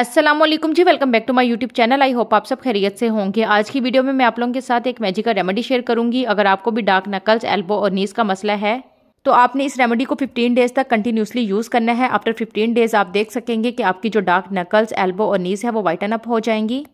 Aslam ji welcome back to my YouTube channel I hope आप सब खैरियत से होंगे आज की वीडियो में मैं आप लोगों के साथ एक मैजिकल रेमेडी शेयर करूंगी अगर आपको भी डार्क नकल्स एल्बो और नीज़ का मसला है तो आपने इस रेमेडी को 15 डेज तक कंटिन्यूसली यूज़ करना है आफ्टर 15 डेज आप देख सकेंगे कि आपकी जो डार्क नकल्स एल्बो और नीज़ है वो वाइटन अप हो जाएंगी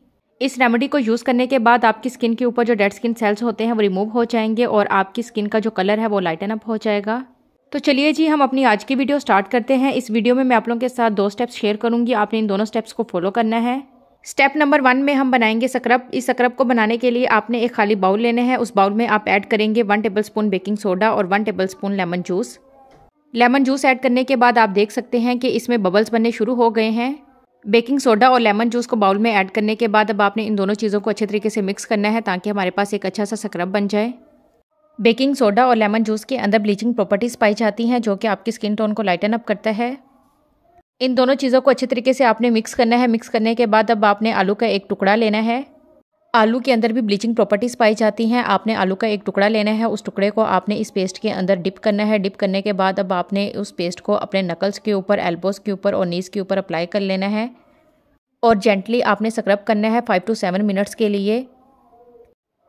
इस रेमेडी को यूज़ करने के बाद आपकी स्किन के ऊपर जो डेड स्किन सेल्स होते हैं वो रिमूव हो जाएंगे और आपकी स्किन का जो कलर है वो लाइटन अप हो जाएगा तो चलिए जी हम अपनी आज की वीडियो स्टार्ट करते हैं इस वीडियो में मैं आप लोगों के साथ दो स्टेप्स शेयर करूंगी आपने इन दोनों स्टेप्स को फॉलो करना है स्टेप नंबर वन में हम बनाएंगे सक्रब इस सक्रब को बनाने के लिए आपने एक खाली बाउल लेने हैं उस बाउल में आप ऐड करेंगे वन स्पून बेकिंग सोडा और one spoon lemon juice lemon juice add करने के बाद आप देख सकते हैं कि इसमें बबल्स बनने शुरू हो गए हैं बेकिंग सोडा और लेमन जूस को बाउल में ऐड करने के बाद अब आपने इन दोनों चीज़ों को अच्छे तरीके से मिक्स करना है ताकि हमारे पास एक अच्छा सा सक्रब बन जाए बेकिंग सोडा और लेमन जूस के अंदर ब्लीचिंग प्रॉपर्टीज़ पाई जाती हैं जो कि आपकी स्किन टोन को लाइटन अप करता है इन दोनों चीज़ों को अच्छे तरीके से आपने मिक्स करना है मिक्स करने के बाद अब आपने आलू का एक टुकड़ा लेना है आलू के अंदर भी ब्लीचिंग प्रॉपर्टीज़ पाई जाती हैं आपने आलू का एक टुकड़ा लेना है उस टुकड़े को आपने इस पेस्ट के अंदर डिप करना है डिप करने के बाद अब आपने उस पेस्ट को अपने नकल्स के ऊपर एल्बोस के ऊपर और नीज़ के ऊपर अप्लाई कर लेना है और जेंटली आपने स्क्रब करना है फाइव टू सेवन मिनट्स के लिए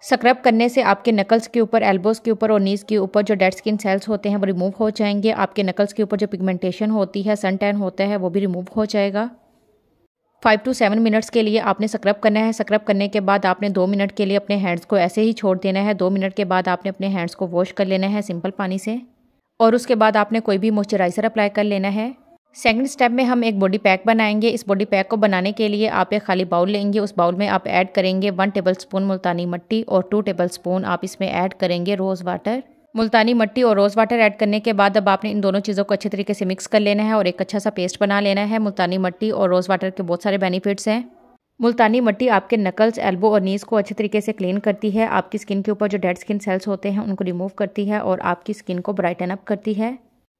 स्क्रब करने से आपके नकल्स के ऊपर एल्बोज के ऊपर और नीज के ऊपर जो डेड स्किन सेल्स होते हैं वो रिमूव हो जाएंगे आपके नकल्स के ऊपर जो पिगमेंटेशन होती है सन टैन होता है वो भी रिमूव हो जाएगा फाइव टू सेवन मिनट्स के लिए आपने स्क्रब करना है स्क्रब करने के बाद आपने दो मिनट के लिए अपने हैंड्स को ऐसे ही छोड़ देना है दो मिनट के बाद आपने अपने हैंड्स को वॉश कर लेना है सिंपल पानी से और उसके बाद आपने कोई भी मॉइस्चराइज़र अप्लाई कर लेना है सेकंड स्टेप में हम एक बॉडी पैक बनाएंगे इस बॉडी पैक को बनाने के लिए आप एक खाली बाउल लेंगे उस बाउल में आप ऐड करेंगे वन टेबल स्पून मुल्तानी मट्टी और टू टेबल स्पून आप इसमें ऐड करेंगे रोज़ वाटर मुल्तानी मट्टी और रोज़ वाटर ऐड करने के बाद अब आपने इन दोनों चीज़ों को अच्छे तरीके से मिक्स कर लेना है और एक अच्छा सा पेस्ट बना लेना है मुल्तानी मट्टी और रोज़ वाटर के बहुत सारे बेनिफिट्स हैं मुल्तानी मिट्टी आपके नकल्स एल्बो और नीज़ को अच्छे तरीके से क्लीन करती है आपकी स्किन के ऊपर जो डेड स्किन सेल्स होते हैं उनको रिमूव करती है और आपकी स्किन को ब्राइटन अप करती है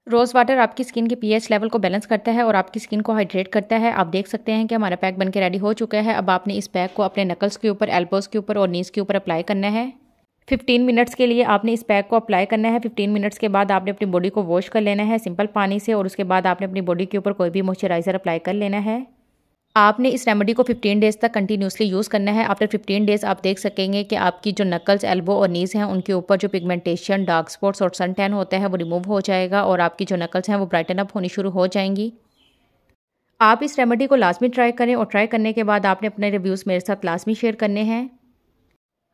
रोज़ वाटर आपकी स्किन के पीएच लेवल को बैलेंस करता है और आपकी स्किन को हाइड्रेट करता है आप देख सकते हैं कि हमारा पैक बनके रेडी हो चुका है अब आपने इस पैक को अपने नकल्स के ऊपर एल्बोज के ऊपर और नीज के ऊपर अप्लाई करना है 15 मिनट्स के लिए आपने इस पैक को अप्लाई करना है 15 मिनट्स के बाद आपने अपनी बॉडी को वॉश कर लेना है सिंपल पानी से और उसके बाद आपने अपनी बॉडी के ऊपर कोई भी मॉइस्चराइज़र अप्लाई कर लेना है आपने इस रेमेडी को 15 डेज़ तक कंटिन्यूसली यूज़ करना है आफ्टर 15 डेज़ आप देख सकेंगे कि आपकी जो नकल्स एल्बो और नीज़ हैं उनके ऊपर जो पिगमेंटेशन डार्क स्पॉट्स और सन टैन होता है वो रिमूव हो जाएगा और आपकी जो नकल्स हैं वो ब्राइटन अप होनी शुरू हो जाएंगी आप इस रेमेडी को लाजमी ट्राई करें और ट्राई करने के बाद आपने अपने रिव्यूज़ मेरे साथ लाजमी शेयर करने हैं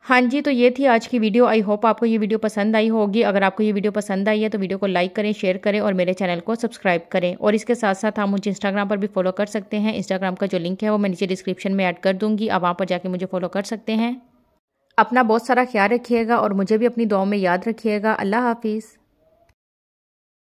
हाँ जी तो ये थी आज की वीडियो आई होप आपको ये वीडियो पसंद आई होगी अगर आपको ये वीडियो पसंद आई है तो वीडियो को लाइक करें शेयर करें और मेरे चैनल को सब्सक्राइब करें और इसके साथ साथ आप मुझे इंस्टाग्राम पर भी फॉलो कर सकते हैं इंस्टाग्राम का जो लिंक है वो मैं नीचे डिस्क्रिप्शन में ऐड कर दूंगी आप वहाँ पर जाके मुझे फॉलो कर सकते हैं अपना बहुत सारा ख्याल रखिएगा और मुझे भी अपनी दुआ में याद रखिएगा अल्लाह हाफिज़